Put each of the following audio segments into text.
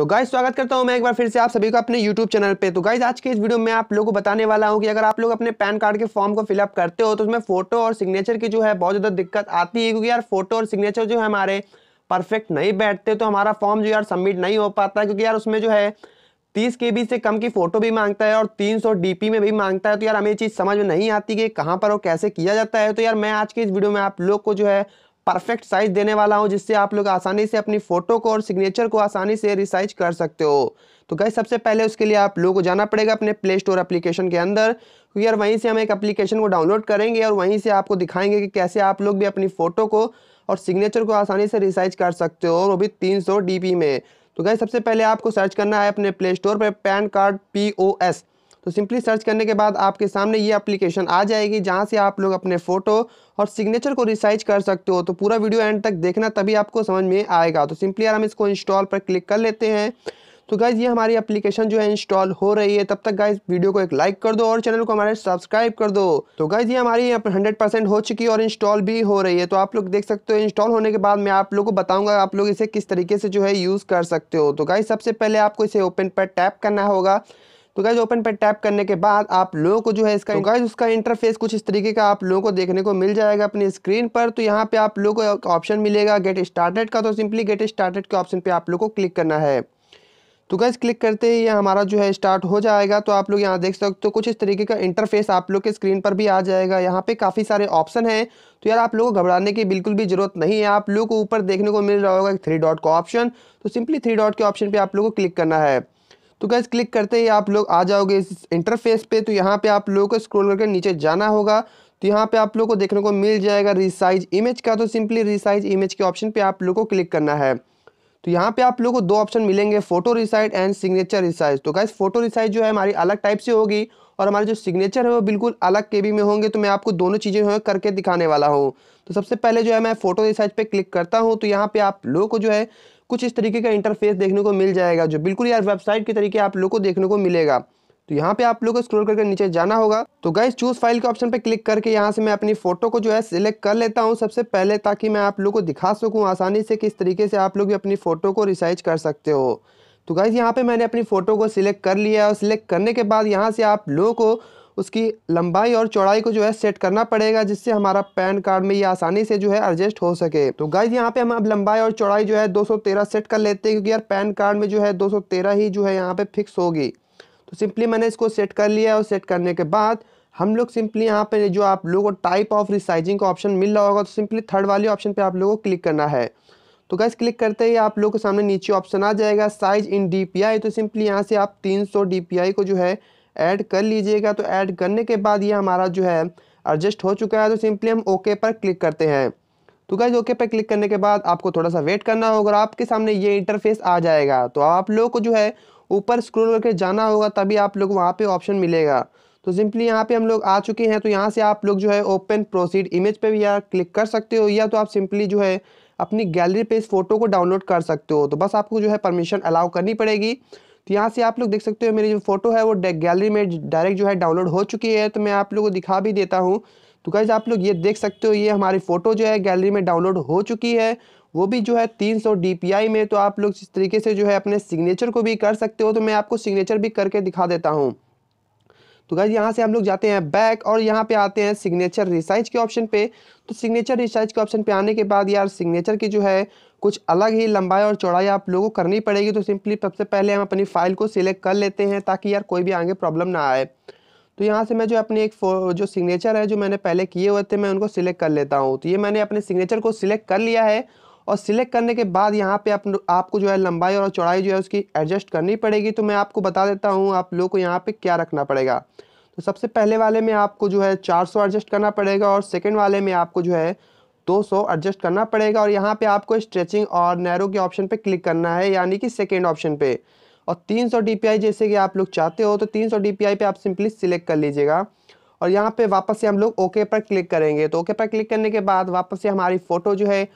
तो गाइस स्वागत करता हूं मैं एक बार फिर से आप सभी को अपने YouTube चैनल पे तो गाइस आज के इस वीडियो में आप लोगों को बताने वाला हूं कि अगर आप लोग अपने पैन कार्ड के फॉर्म को फिलअप करते हो तो उसमें फोटो और सिग्नेचर की जो है बहुत ज़्यादा दिक्कत आती है क्योंकि यार फोटो और सिग्नेचर जो है हमारे परफेक्ट नहीं बैठते तो हमारा फॉर्म जो यार सबमिट नहीं हो पाता क्योंकि यार उसमें जो है तीस के से कम की फ़ोटो भी मांगता है और तीन सौ में भी मांगता है तो यार हमें ये चीज़ समझ में नहीं आती कि कहाँ पर और कैसे किया जाता है तो यार मैं आज के इस वीडियो में आप लोग को जो है परफेक्ट साइज देने वाला हूँ जिससे आप लोग आसानी से अपनी फ़ोटो को और सिग्नेचर को आसानी से रिसाइज कर सकते हो तो गई सबसे पहले उसके लिए आप लोगों को जाना पड़ेगा अपने प्ले स्टोर एप्लीकेशन के अंदर क्योंकि यार वहीं से हम एक एप्लीकेशन को डाउनलोड करेंगे और वहीं से आपको दिखाएंगे कि कैसे आप लोग भी अपनी फ़ोटो को और सिग्नेचर को आसानी से रिसाइज कर सकते हो और वो भी तीन सौ में तो गई सबसे पहले आपको सर्च करना है अपने प्ले स्टोर पर pan card P O S तो सिंपली सर्च करने के बाद आपके सामने ये एप्लीकेशन आ जाएगी जहाँ से आप लोग अपने फ़ोटो और सिग्नेचर को रिसाइज कर सकते हो तो पूरा वीडियो एंड तक देखना तभी आपको समझ में आएगा तो सिंपली यार हम इसको इंस्टॉल पर क्लिक कर लेते हैं तो गाइज़ ये हमारी एप्लीकेशन जो है इंस्टॉल हो रही है तब तक गाइज वीडियो को एक लाइक कर दो और चैनल को हमारे सब्सक्राइब कर दो तो गाइज ये हमारी हंड्रेड परसेंट हो चुकी है और इंस्टॉल भी हो रही है तो आप लोग देख सकते हो इंस्टॉल होने के बाद मैं आप लोग को बताऊंगा आप लोग इसे किस तरीके से जो है यूज़ कर सकते हो तो गाइज सबसे पहले आपको इसे ओपन पर टैप करना होगा तो गाइज ओपन पर टैप करने के बाद आप लोगों को जो है इसका तो गाइज उसका इंटरफेस कुछ इस तरीके का आप लोगों को देखने को मिल जाएगा अपनी स्क्रीन पर तो यहाँ पे आप लोगों को ऑप्शन मिलेगा गेट स्टार्टेड का तो सिंपली गेट स्टार्टेड के ऑप्शन पे आप लोग को क्लिक करना है तो गैस क्लिक करते ही ये हमारा जो है स्टार्ट हो जाएगा तो आप लोग यहाँ देख सकते हो तो कुछ इस तरीके का इंटरफेस आप लोग के स्क्रीन पर भी आ जाएगा यहाँ पे काफ़ी सारे ऑप्शन हैं तो यार आप लोगों को घबराने की बिल्कुल भी ज़रूरत नहीं है आप लोग को ऊपर देखने को मिल रहा होगा थ्री डॉट का ऑप्शन तो सिंपली थ्री डॉट के ऑप्शन पर आप लोग को क्लिक करना है तो गैस क्लिक करते ही आप लोग आ जाओगे इस इंटरफेस पे तो यहाँ पे आप लोगों को स्क्रॉल करके नीचे जाना होगा तो यहाँ पे आप लोग को देखने को मिल जाएगा रिसाइज इमेज का तो सिंपली रिसाइज इमेज के ऑप्शन पे आप लोगों को क्लिक करना है तो यहाँ पे आप लोगों को दो ऑप्शन मिलेंगे photo resize and signature resize तो गैस फोटो रिसाइज जो है हमारी अलग टाइप से होगी और हमारे जो सिग्नेचर है वो बिल्कुल अलग केबी में होंगे तो मैं आपको दोनों चीज़ें जो है करके दिखाने वाला हूँ तो सबसे पहले जो है मैं फोटो रिसाइज पे क्लिक करता हूँ तो यहाँ पे आप लोगों को जो है कुछ इस तरीके का इंटरफेस देखने को मिल जाएगा जो बिल्कुल यार वेबसाइट के तरीके आप लोग को देखने को मिलेगा तो यहाँ पे आप लोग को स्क्रोल करके नीचे जाना होगा तो गाइज चूज फाइल के ऑप्शन पे क्लिक करके यहाँ से मैं अपनी फोटो को जो है सिलेक्ट कर लेता हूँ सबसे पहले ताकि मैं आप लोग को दिखा सकूँ आसानी से किस तरीके से आप लोग भी अपनी फ़ोटो को रिसाइज कर सकते हो तो गाइज यहाँ पे मैंने अपनी फ़ोटो को सिलेक्ट कर लिया और सिलेक्ट करने के बाद यहाँ से आप लोगों को उसकी लंबाई और चौड़ाई को जो है सेट करना पड़ेगा जिससे हमारा पैन कार्ड में ये आसानी से जो है एडजस्ट हो सके तो गाइज यहाँ पे हम अब लंबाई और चौड़ाई जो है 213 सेट कर लेते हैं क्योंकि यार पैन कार्ड में जो है 213 ही जो है यहाँ पे फिक्स होगी तो सिंपली मैंने इसको सेट कर लिया और सेट करने के बाद हम लोग सिंपली यहाँ पे जो आप लोगों को टाइप ऑफ रिसाइजिंग का ऑप्शन मिल रहा होगा तो सिंपली थर्ड वाले ऑप्शन पर आप लोगों को क्लिक करना है तो गैस क्लिक करते ही आप लोगों के सामने नीचे ऑप्शन आ जाएगा साइज इन डी तो सिंपली यहाँ से आप 300 डी को जो है ऐड कर लीजिएगा तो ऐड करने के बाद ये हमारा जो है एडजस्ट हो चुका है तो सिंपली हम ओके पर क्लिक करते हैं तो गाइज ओके पर क्लिक करने के बाद आपको थोड़ा सा वेट करना होगा और आपके सामने ये इंटरफेस आ जाएगा तो आप लोग को जो है ऊपर स्क्रोल करके जाना होगा तभी आप लोग वहाँ पर ऑप्शन मिलेगा तो सिंपली यहाँ पे हम लोग आ चुके हैं तो यहाँ से आप लोग जो है ओपन प्रोसीड इमेज पे भी यार क्लिक कर सकते हो या तो आप सिंपली जो है अपनी गैलरी पे इस फोटो को डाउनलोड कर सकते हो तो बस आपको जो है परमिशन अलाउ करनी पड़ेगी तो यहाँ से आप लोग देख सकते हो मेरी जो फोटो है वो गैलरी में डायरेक्ट जो है डाउनलोड हो चुकी है तो मैं आप लोगों को दिखा भी देता हूँ तो कैसे आप लोग ये देख सकते हो ये हमारी फ़ोटो जो है गैलरी में डाउनलोड हो चुकी है वो भी जो है 300 सौ में तो आप लोग इस तरीके से जो है अपने सिग्नेचर को भी कर सकते हो तो मैं आपको सिग्नेचर भी करके दिखा देता हूँ तो गाइज यहाँ से हम लोग जाते हैं बैक और यहाँ पे आते हैं सिग्नेचर रिसाइज के ऑप्शन पे तो सिग्नेचर रिसाइज के ऑप्शन पे आने के बाद यार सिग्नेचर की जो है कुछ अलग ही लंबाई और चौड़ाई आप लोगों को करनी पड़ेगी तो सिंपली सबसे पहले हम अपनी फ़ाइल को सिलेक्ट कर लेते हैं ताकि यार कोई भी आगे प्रॉब्लम ना आए तो यहाँ से मैं जो अपनी एक जो सिग्नेचर है जो मैंने पहले किए हुए थे मैं उनको सिलेक्ट कर लेता हूँ तो ये मैंने अपने सिग्नेचर को सिलेक्ट कर लिया है और सिलेक्ट करने के बाद यहाँ पे आप, आपको जो है लंबाई और चौड़ाई जो है उसकी एडजस्ट करनी पड़ेगी तो मैं आपको बता देता हूँ आप लोगों को यहाँ पे क्या रखना पड़ेगा तो सबसे पहले वाले में आपको जो है 400 एडजस्ट करना पड़ेगा और सेकेंड वाले में आपको जो है 200 एडजस्ट करना पड़ेगा और यहाँ पे आपको स्ट्रेचिंग और नैरो के ऑप्शन पे क्लिक करना है यानी कि सेकेंड ऑप्शन पे और 300 डीपीआई जैसे कि आप लोग चाहते हो तो 300 डीपीआई पे आप सिंपली सिलेक्ट कर लीजिएगा और यहाँ पे वापस से हम लोग ओके पर क्लिक करेंगे तो ओके पर क्लिक करने के बाद वापस से हमारी फ़ोटो जो है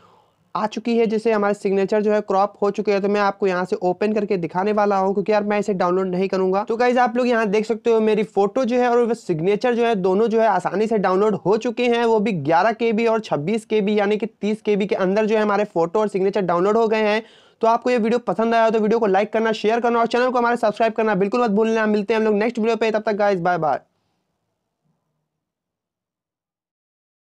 आ चुकी है जिसे हमारे सिग्नेचर जो है क्रॉप हो चुके हैं तो मैं आपको यहाँ से ओपन करके दिखाने वाला हूँ क्योंकि यार मैं इसे डाउनलोड नहीं करूंगा तो गाइज आप लोग यहाँ देख सकते हो मेरी फोटो जो है और सिग्नेचर जो है दोनों जो है आसानी से डाउनलोड हो चुके हैं वो भी ग्यारह के और छब्बीस के यानी कि तीस के के अंदर जो है हमारे फोटो और सिग्नेचर डाउनलोड हो गए हैं तो आपको ये वीडियो पसंद आया तो वीडियो को लाइक करना शेयर करना और चैनल को हमारे सब्सक्राइब करना बिल्कुल मत भूलना मिलते हैं हम लोग नेक्स्ट वीडियो पे तब तक गाइज बाय बाय